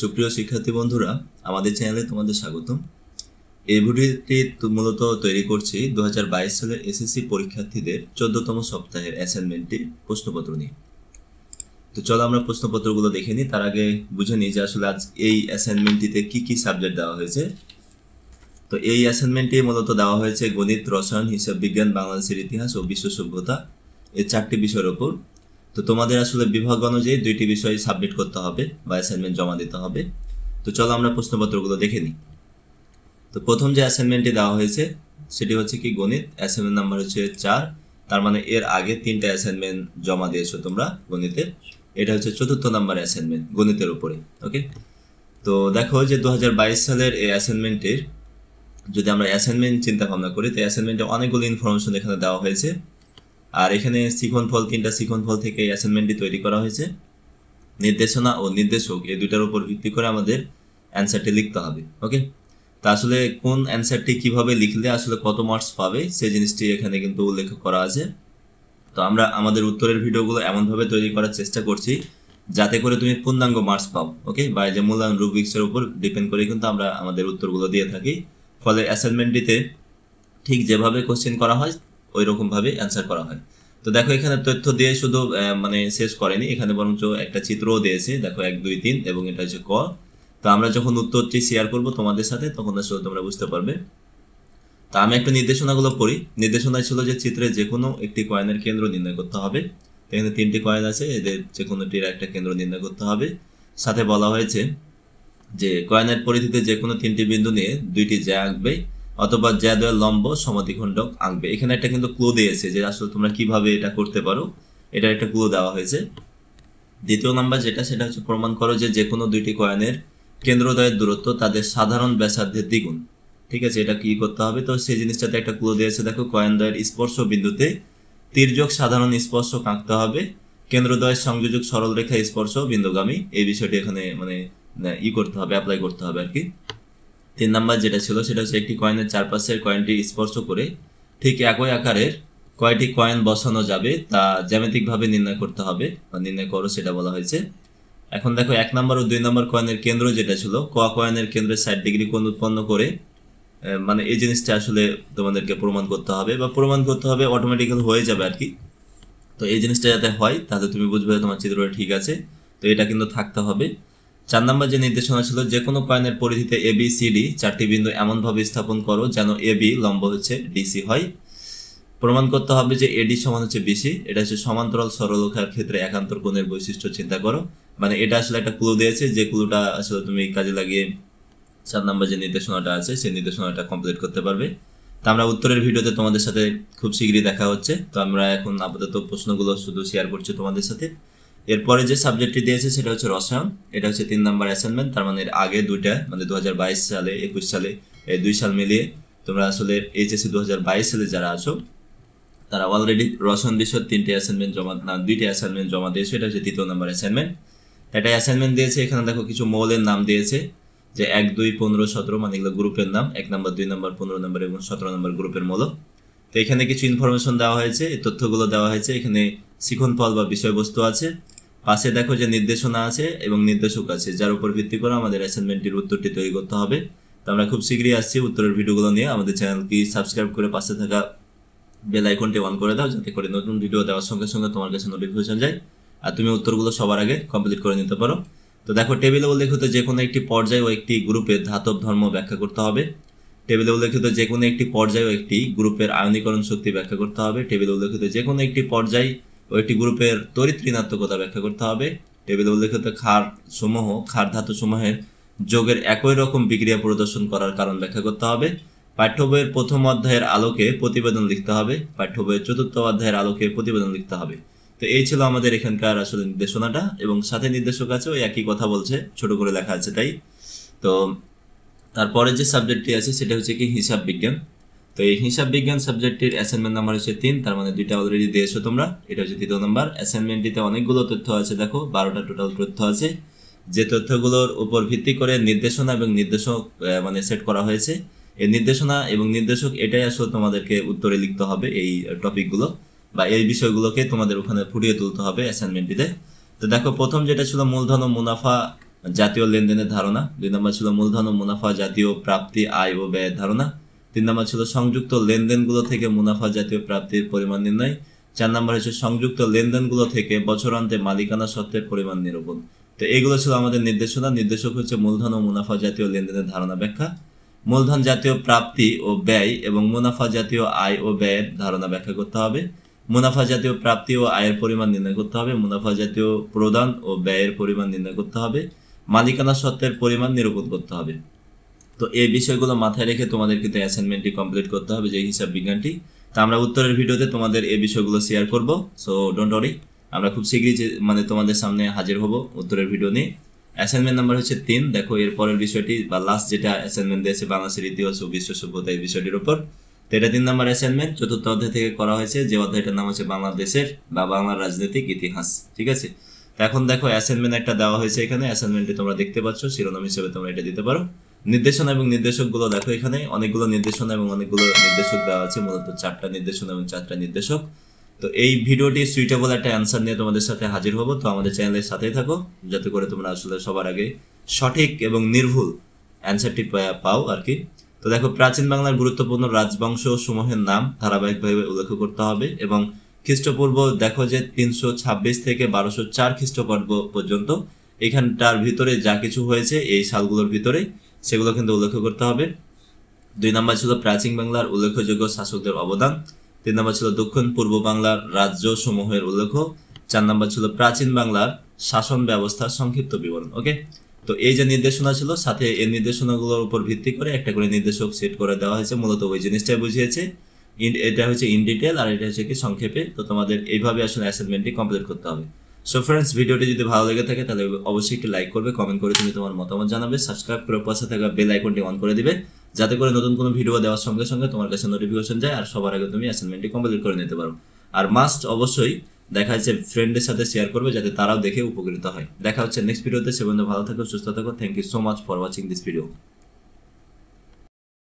সুপ্রিয় শিক্ষার্থী বন্ধুরা আমাদের চ্যানেলে তোমাদের স্বাগতম এই ভিডিওটি মূলত তৈরি করছি দু সালের এসএসসি পরীক্ষার্থীদের চোদ্দতম সপ্তাহের অ্যাসাইনমেন্টটি প্রশ্নপত্র নিয়ে তো চলো আমরা প্রশ্নপত্রগুলো দেখে নিই তার আগে বুঝে নিই যে আসলে আজ এই অ্যাসাইনমেন্টটিতে কি কি সাবজেক্ট দেওয়া হয়েছে তো এই অ্যাসাইনমেন্টটি মূলত দেওয়া হয়েছে গণিত রসায়ন হিসাব বিজ্ঞান বাংলাদেশের ইতিহাস ও বিশ্ব সভ্যতা এই চারটি বিষয়ের ওপর তো তোমাদের আসলে বিভাগ অনুযায়ী দুইটি বিষয় সাবমিট করতে হবে বা অ্যাসাইনমেন্ট জমা দিতে হবে তো চলো আমরা প্রশ্নপত্রগুলো দেখে নিই তো প্রথম যে অ্যাসাইনমেন্টটি দেওয়া হয়েছে সেটি হচ্ছে কি গণিত অ্যাসাইনমেন্ট নাম্বার হচ্ছে চার তার মানে এর আগে তিনটা অ্যাসাইনমেন্ট জমা দিয়েছো তোমরা গণিতের এটা হচ্ছে চতুর্থ নাম্বার অ্যাসাইনমেন্ট গণিতের উপরে ওকে তো দেখো যে দু সালের এই অ্যাসাইনমেন্টের যদি আমরা অ্যাসাইনমেন্ট চিন্তা ভাবনা করি তো অ্যাসাইনমেন্টে অনেকগুলো ইনফরমেশন এখানে দেওয়া হয়েছে আর এখানে ফল তিনটা ফল থেকে অ্যাসাইনমেন্টটি তৈরি করা হয়েছে নির্দেশনা ও নির্দেশক এই দুটার উপর ভিত্তি করে আমাদের অ্যান্সারটি লিখতে হবে ওকে তা আসলে কোন অ্যান্সারটি কিভাবে লিখলে আসলে কত মার্কস পাবে সেই জিনিসটি এখানে কিন্তু উল্লেখ করা আছে তো আমরা আমাদের উত্তরের ভিডিওগুলো এমনভাবে তৈরি করার চেষ্টা করছি যাতে করে তুমি পূর্ণাঙ্গ মার্কস পাও ওকে বা যে মূল্যায়ন রুবিক্সের উপর ডিপেন্ড করে কিন্তু আমরা আমাদের উত্তরগুলো দিয়ে থাকি ফলে অ্যাসাইনমেন্টটিতে ঠিক যেভাবে কোশ্চেন করা হয় ওই ভাবে অ্যান্সার করা হয় তো দেখো এখানে তথ্য দিয়ে শুধু মানে শেষ করেনি এখানে বরঞ্চ একটা চিত্রও দিয়েছে দেখো এক দুই তিন এবং এটা হচ্ছে ক তো আমরা যখন উত্তরটি শেয়ার করব তোমাদের সাথে তখন আসলে তোমরা বুঝতে পারবে তা আমি একটা নির্দেশনাগুলো করি নির্দেশনা ছিল যে চিত্রে যে কোনো একটি কয়েনের কেন্দ্র নির্ণয় করতে হবে এখানে তিনটি কয়েন আছে এদের যে কোনোটির একটা কেন্দ্র নির্ণয় করতে হবে সাথে বলা হয়েছে যে কয়েনের পরিধিতে যে কোনো তিনটি বিন্দু নিয়ে দুইটি জ্যা আঁকবে অথবা জ্যাদয়ের লম্ব সমাধিখণ্ডক আঁকবে এখানে একটা কিন্তু ক্লু দিয়েছে যে আসলে তোমরা কিভাবে এটা করতে পারো এটা একটা ক্লু দেওয়া হয়েছে দ্বিতীয় নাম্বার যেটা সেটা হচ্ছে প্রমাণ করো যে যে কোনো দুইটি কয়েনের কেন্দ্রদয়ের দূরত্ব তাদের সাধারণ ব্যাসার্ধের দ্বিগুণ ঠিক আছে এটা কি করতে হবে তো সেই জিনিসটাতে একটা ক্লু দিয়েছে দেখো কয়েনদয়ের স্পর্শ বিন্দুতে তীর্যক সাধারণ স্পর্শ আঁকতে হবে কেন্দ্রদয়ের সংযোজক সরলরেখা স্পর্শ বিন্দুগামী এই বিষয়টি এখানে মানে ই করতে হবে অ্যাপ্লাই করতে হবে আর কি তিন নাম্বার যেটা ছিল সেটা হচ্ছে একটি কয়েনের চারপাশের কয়েনটি স্পর্শ করে ঠিক একই আকারের কয়টি কয়েন বসানো যাবে তা জ্যামিতিকভাবে নির্ণয় করতে হবে বা নির্ণয় করো সেটা বলা হয়েছে এখন দেখো এক নম্বর ও দুই নম্বর কয়েনের কেন্দ্র যেটা ছিল ক কয়েনের কেন্দ্রে ষাট ডিগ্রি কোণ উৎপন্ন করে মানে এই জিনিসটা আসলে তোমাদেরকে প্রমাণ করতে হবে বা প্রমাণ করতে হবে অটোমেটিক্যাল হয়ে যাবে আর কি তো এই জিনিসটা যাতে হয় তাহলে তুমি বুঝবে তোমার চিত্রটা ঠিক আছে তো এটা কিন্তু থাকতে হবে চার নম্বর যে নির্দেশনা ছিল যে কোনো পয়েন্টের পরিধিতে এ বি সি ডি চারটি বিন্দু এমনভাবে স্থাপন করো যেন এ বি লম্ব হচ্ছে ডিসি হয় প্রমাণ করতে হবে যে এডি সমান হচ্ছে বিসি এটা হচ্ছে সমান্তরাল সরলরেখার ক্ষেত্রে একান্তর কোণের বৈশিষ্ট্য চিন্তা করো মানে এটা আসলে একটা ক্লু দিয়েছে যে ক্লুটা আসলে তুমি কাজে লাগিয়ে চার নম্বর যে নির্দেশনাটা আছে সেই নির্দেশনাটা কমপ্লিট করতে পারবে তো আমরা উত্তরের ভিডিওতে তোমাদের সাথে খুব শীঘ্রই দেখা হচ্ছে তো আমরা এখন আপাতত প্রশ্নগুলো শুধু শেয়ার করছি তোমাদের সাথে এরপরে যে সাবজেক্টটি দিয়েছে সেটা হচ্ছে রসায়ন এটা হচ্ছে তিন নাম্বার অ্যাসাইনমেন্ট তার মানে আগে দুইটা মানে দু সালে একুশ সালে এই দুই সাল মিলিয়ে তোমরা আসলে এইচএসসি দু সালে যারা আছো তারা অলরেডি রসায়ন বিষয়ের তিনটে অ্যাসাইনমেন্ট জমা না দুইটি অ্যাসাইনমেন্ট জমা দিয়েছে এটা হচ্ছে তৃতীয় নাম্বার অ্যাসাইনমেন্ট একটা অ্যাসাইনমেন্ট দিয়েছে এখানে দেখো কিছু মৌলের নাম দিয়েছে যে এক দুই পনেরো সতেরো মানে এগুলো গ্রুপের নাম এক নম্বর দুই নম্বর পনেরো নম্বর এবং সতেরো নম্বর গ্রুপের মৌল তো এখানে কিছু ইনফরমেশন দেওয়া হয়েছে তথ্যগুলো দেওয়া হয়েছে এখানে ফল বা বিষয়বস্তু আছে পাশে দেখো যে নির্দেশনা আছে এবং নির্দেশক আছে যার উপর ভিত্তি করে আমাদের অ্যাসাইনমেন্টটির উত্তরটি তৈরি করতে হবে তো আমরা খুব শীঘ্রই আসছি উত্তরের ভিডিওগুলো নিয়ে আমাদের চ্যানেলটি সাবস্ক্রাইব করে পাশে থাকা বেল আইকনটি অন করে দাও যাতে করে নতুন ভিডিও দেওয়ার সঙ্গে সঙ্গে তোমার কাছে নোটিফিকেশন যায় আর তুমি উত্তরগুলো সবার আগে কমপ্লিট করে নিতে পারো তো দেখো টেবিলে উল্লেখিত যে কোনো একটি পর্যায় ও একটি গ্রুপের ধাতব ধর্ম ব্যাখ্যা করতে হবে টেবিলে উল্লেখিত যে কোনো একটি পর্যায় ও একটি গ্রুপের আয়নীকরণ শক্তি ব্যাখ্যা করতে হবে টেবিলে উল্লেখিত যে কোনো একটি পর্যায় ও একটি গ্রুপের তড়িৎ ঋণাত্মকতা ব্যাখ্যা করতে হবে টেবিলে উল্লেখিত খার সমূহ খার ধাতু সমূহের যোগের একই রকম বিক্রিয়া প্রদর্শন করার কারণ ব্যাখ্যা করতে হবে পাঠ্য বইয়ের প্রথম অধ্যায়ের আলোকে প্রতিবেদন লিখতে হবে পাঠ্য বইয়ের চতুর্থ অধ্যায়ের আলোকে প্রতিবেদন লিখতে হবে তো এই ছিল আমাদের এখানকার আসলে নির্দেশনাটা এবং সাথে নির্দেশক আছে ওই একই কথা বলছে ছোট করে লেখা আছে তাই তো তারপরে যে সাবজেক্টটি আছে সেটা হচ্ছে কি হিসাব বিজ্ঞান তো এই হিসাব বিজ্ঞান সাবজেক্টটির অ্যাসাইনমেন্ট নাম্বার হচ্ছে তিন তার মানে দুইটা অলরেডি দিয়েছো তোমরা এটা হচ্ছে তৃতীয় নাম্বার অ্যাসাইনমেন্টটিতে অনেকগুলো তথ্য আছে দেখো বারোটা টোটাল তথ্য আছে যে তথ্যগুলোর উপর ভিত্তি করে নির্দেশনা এবং নির্দেশক মানে সেট করা হয়েছে এই নির্দেশনা এবং নির্দেশক এটাই আসলে তোমাদেরকে উত্তরে লিখতে হবে এই টপিকগুলো বা এই বিষয়গুলোকে তোমাদের ওখানে ফুটিয়ে তুলতে হবে অ্যাসাইনমেন্টটিতে তো দেখো প্রথম যেটা ছিল মূলধন ও মুনাফা জাতীয় লেনদেনের ধারণা দুই নম্বর ছিল মূলধন ও মুনাফা জাতীয় প্রাপ্তি আয় ও ব্যয়ের ধারণা তিন নম্বর ছিল সংযুক্ত লেনদেনগুলো থেকে মুনাফা জাতীয় প্রাপ্তির পরিমাণ নির্ণয় চার নম্বর হচ্ছে সংযুক্ত লেনদেনগুলো থেকে বছরান্তে মালিকানা সত্ত্বের পরিমাণ নিরূপণ তো এগুলো ছিল আমাদের নির্দেশনা নির্দেশক হচ্ছে মূলধন ও মুনাফা জাতীয় লেনদেনের ধারণা ব্যাখ্যা মূলধন জাতীয় প্রাপ্তি ও ব্যয় এবং মুনাফা জাতীয় আয় ও ব্যয়ের ধারণা ব্যাখ্যা করতে হবে মুনাফা জাতীয় প্রাপ্তি ও আয়ের পরিমাণ নির্ণয় করতে হবে মুনাফা জাতীয় প্রদান ও ব্যয়ের পরিমাণ নির্ণয় করতে হবে মালিকানা সত্ত্বের পরিমাণ নিরূপণ করতে হবে তো এই বিষয়গুলো মাথায় রেখে তোমাদের কিন্তু অ্যাসাইনমেন্টটি কমপ্লিট করতে হবে যে হিসাব বিজ্ঞানটি তো আমরা উত্তরের ভিডিওতে তোমাদের এই বিষয়গুলো শেয়ার করব সো ডোন্ট ওরি আমরা খুব শীঘ্রই মানে তোমাদের সামনে হাজির হব উত্তরের ভিডিও নিয়ে অ্যাসাইনমেন্ট নাম্বার হচ্ছে তিন দেখো এর পরের বিষয়টি বা লাস্ট যেটা অ্যাসাইনমেন্ট দিয়েছে বাংলাদেশের ইতিহাস ও বিশ্ব সভ্যতা এই বিষয়টির উপর তো এটা তিন নম্বর অ্যাসাইনমেন্ট চতুর্থ অধ্যায় থেকে করা হয়েছে যে অধ্যায়টার নাম হচ্ছে বাংলাদেশের বা বাংলার রাজনৈতিক ইতিহাস ঠিক আছে এখন দেখো অ্যাসাইনমেন্ট একটা দেওয়া হয়েছে এখানে অ্যাসাইনমেন্টটি তোমরা দেখতে পাচ্ছ শিরোনাম হিসেবে তোমরা এটা দিতে পারো নির্দেশনা এবং নির্দেশকগুলো দেখো এখানে অনেকগুলো নির্দেশনা এবং অনেকগুলো নির্দেশক দেওয়া আছে মূলত চারটা নির্দেশনা এবং চারটা নির্দেশক তো এই ভিডিওটি সুইটেবল একটা অ্যান্সার নিয়ে তোমাদের সাথে হাজির হবো তো আমাদের চ্যানেলের সাথেই থাকো যাতে করে তোমরা আসলে সবার আগে সঠিক এবং নির্ভুল অ্যান্সারটি পাও আর কি তো দেখো প্রাচীন বাংলার গুরুত্বপূর্ণ রাজবংশ সমূহের নাম ধারাবাহিকভাবে উল্লেখ করতে হবে এবং খ্রিস্টপূর্ব দেখো যে তিনশো ছাব্বিশ থেকে বারোশো চার খ্রিস্টপূর্ব পর্যন্ত এখানটার ভিতরে যা কিছু হয়েছে এই সালগুলোর ভিতরে সেগুলো কিন্তু উল্লেখ করতে হবে দুই নম্বর ছিল প্রাচীন বাংলার উল্লেখযোগ্য শাসকদের অবদান তিন নম্বর ছিল দক্ষিণ পূর্ব বাংলার রাজ্য সমূহের উল্লেখ চার নম্বর ছিল প্রাচীন বাংলার শাসন ব্যবস্থার সংক্ষিপ্ত বিবরণ ওকে তো এই যে নির্দেশনা ছিল সাথে এই নির্দেশনাগুলোর উপর ভিত্তি করে একটা করে নির্দেশক সেট করে দেওয়া হয়েছে মূলত ওই জিনিসটাই বুঝিয়েছে এটা হচ্ছে ইন ডিটেল আর এটা হচ্ছে কি সংক্ষেপে তো তোমাদের এইভাবে আসলে অ্যাসাইনমেন্টটি কমপ্লিট করতে হবে সো ফ্রেন্ডস ভিডিওটি যদি ভালো লেগে থাকে তাহলে অবশ্যই একটি লাইক করবে কমেন্ট করে তুমি তোমার মতামত জানাবে সাবস্ক্রাইব করে পাশে থাকা বেল আইকনটি অন করে দিবে যাতে করে নতুন কোনো ভিডিও দেওয়ার সঙ্গে সঙ্গে তোমার কাছে নোটিফিকেশন যায় আর সবার আগে তুমি অ্যাসাইনমেন্টটি কমপ্লিট করে নিতে পারো আর মাস্ট অবশ্যই দেখা যাচ্ছে ফ্রেন্ডের সাথে শেয়ার করবে যাতে তারাও দেখে উপকৃত হয় দেখা হচ্ছে নেক্সট ভিডিওতে সে বন্ধু ভালো থাকো সুস্থ থাকো thank you so much for watching this video